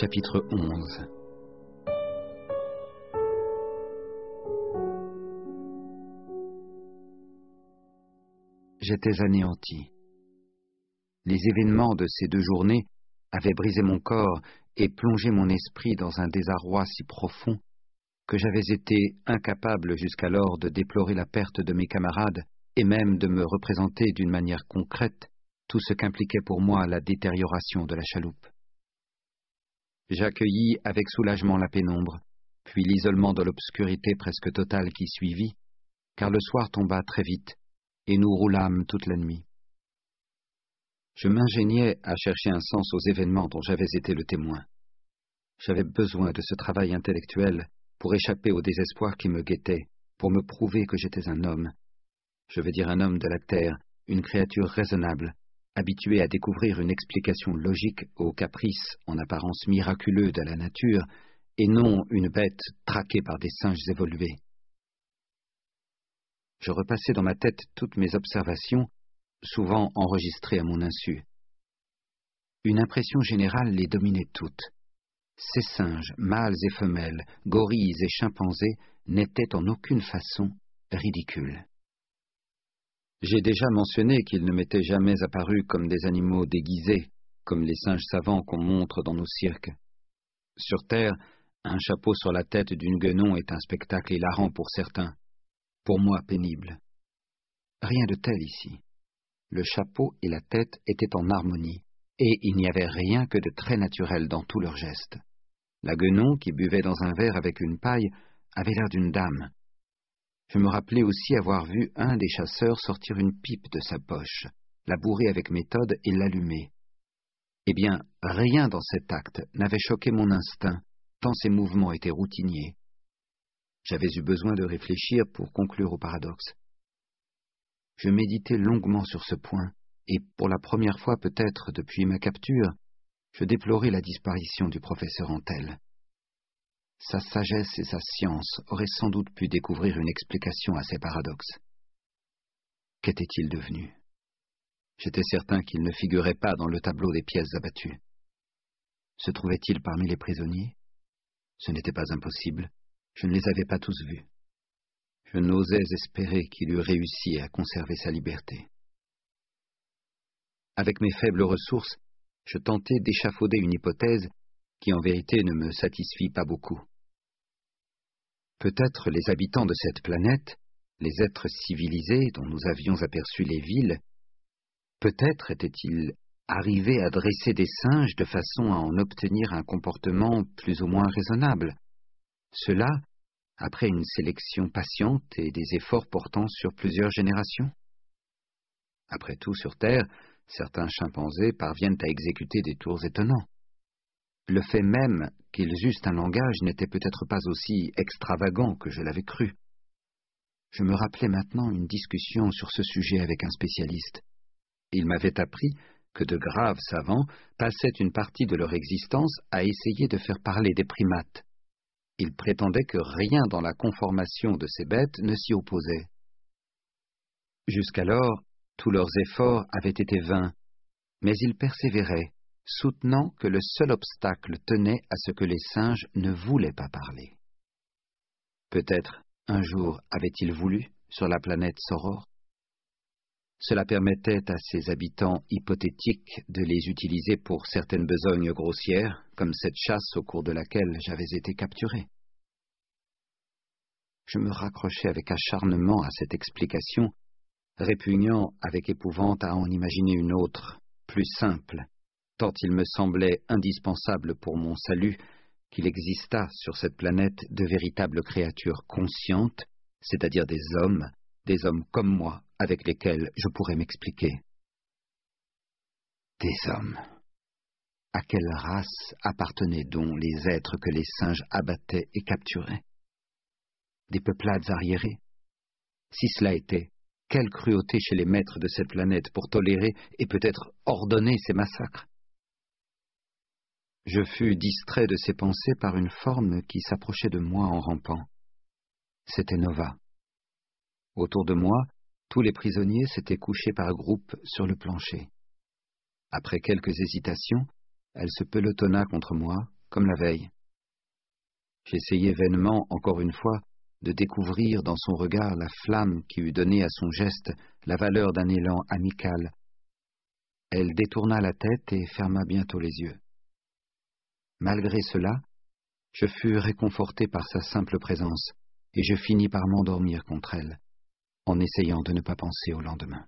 chapitre 11 J'étais anéanti. Les événements de ces deux journées avaient brisé mon corps et plongé mon esprit dans un désarroi si profond que j'avais été incapable jusqu'alors de déplorer la perte de mes camarades et même de me représenter d'une manière concrète tout ce qu'impliquait pour moi la détérioration de la chaloupe. J'accueillis avec soulagement la pénombre, puis l'isolement de l'obscurité presque totale qui suivit, car le soir tomba très vite, et nous roulâmes toute la nuit. Je m'ingéniais à chercher un sens aux événements dont j'avais été le témoin. J'avais besoin de ce travail intellectuel pour échapper au désespoir qui me guettait, pour me prouver que j'étais un homme. Je veux dire un homme de la terre, une créature raisonnable, habitué à découvrir une explication logique aux caprices en apparence miraculeux de la nature, et non une bête traquée par des singes évolués. Je repassais dans ma tête toutes mes observations, souvent enregistrées à mon insu. Une impression générale les dominait toutes. Ces singes, mâles et femelles, gorilles et chimpanzés, n'étaient en aucune façon ridicules. J'ai déjà mentionné qu'ils ne m'étaient jamais apparus comme des animaux déguisés, comme les singes savants qu'on montre dans nos cirques. Sur Terre, un chapeau sur la tête d'une guenon est un spectacle hilarant pour certains, pour moi pénible. Rien de tel ici. Le chapeau et la tête étaient en harmonie, et il n'y avait rien que de très naturel dans tous leurs gestes. La guenon, qui buvait dans un verre avec une paille, avait l'air d'une dame, je me rappelais aussi avoir vu un des chasseurs sortir une pipe de sa poche, la bourrer avec méthode et l'allumer. Eh bien, rien dans cet acte n'avait choqué mon instinct, tant ses mouvements étaient routiniers. J'avais eu besoin de réfléchir pour conclure au paradoxe. Je méditais longuement sur ce point, et pour la première fois peut-être depuis ma capture, je déplorais la disparition du professeur Antel sa sagesse et sa science auraient sans doute pu découvrir une explication à ces paradoxes. Qu'était-il devenu J'étais certain qu'il ne figurait pas dans le tableau des pièces abattues. Se trouvait-il parmi les prisonniers Ce n'était pas impossible, je ne les avais pas tous vus. Je n'osais espérer qu'il eût réussi à conserver sa liberté. Avec mes faibles ressources, je tentais d'échafauder une hypothèse qui en vérité ne me satisfit pas beaucoup. Peut-être les habitants de cette planète, les êtres civilisés dont nous avions aperçu les villes, peut-être étaient-ils arrivés à dresser des singes de façon à en obtenir un comportement plus ou moins raisonnable. Cela, après une sélection patiente et des efforts portant sur plusieurs générations. Après tout, sur Terre, certains chimpanzés parviennent à exécuter des tours étonnants. Le fait même qu'ils eussent un langage n'était peut-être pas aussi extravagant que je l'avais cru. Je me rappelais maintenant une discussion sur ce sujet avec un spécialiste. Il m'avait appris que de graves savants passaient une partie de leur existence à essayer de faire parler des primates. Ils prétendaient que rien dans la conformation de ces bêtes ne s'y opposait. Jusqu'alors, tous leurs efforts avaient été vains, mais ils persévéraient soutenant que le seul obstacle tenait à ce que les singes ne voulaient pas parler. Peut-être un jour avait-il voulu sur la planète Soror Cela permettait à ses habitants hypothétiques de les utiliser pour certaines besognes grossières, comme cette chasse au cours de laquelle j'avais été capturé. Je me raccrochais avec acharnement à cette explication, répugnant avec épouvante à en imaginer une autre, plus simple, tant il me semblait indispensable pour mon salut qu'il existât sur cette planète de véritables créatures conscientes, c'est-à-dire des hommes, des hommes comme moi, avec lesquels je pourrais m'expliquer. Des hommes. À quelle race appartenaient donc les êtres que les singes abattaient et capturaient Des peuplades arriérées Si cela était, quelle cruauté chez les maîtres de cette planète pour tolérer et peut-être ordonner ces massacres je fus distrait de ses pensées par une forme qui s'approchait de moi en rampant. C'était Nova. Autour de moi, tous les prisonniers s'étaient couchés par groupes sur le plancher. Après quelques hésitations, elle se pelotonna contre moi, comme la veille. J'essayai vainement, encore une fois, de découvrir dans son regard la flamme qui eût donné à son geste la valeur d'un élan amical. Elle détourna la tête et ferma bientôt les yeux. Malgré cela, je fus réconforté par sa simple présence, et je finis par m'endormir contre elle, en essayant de ne pas penser au lendemain.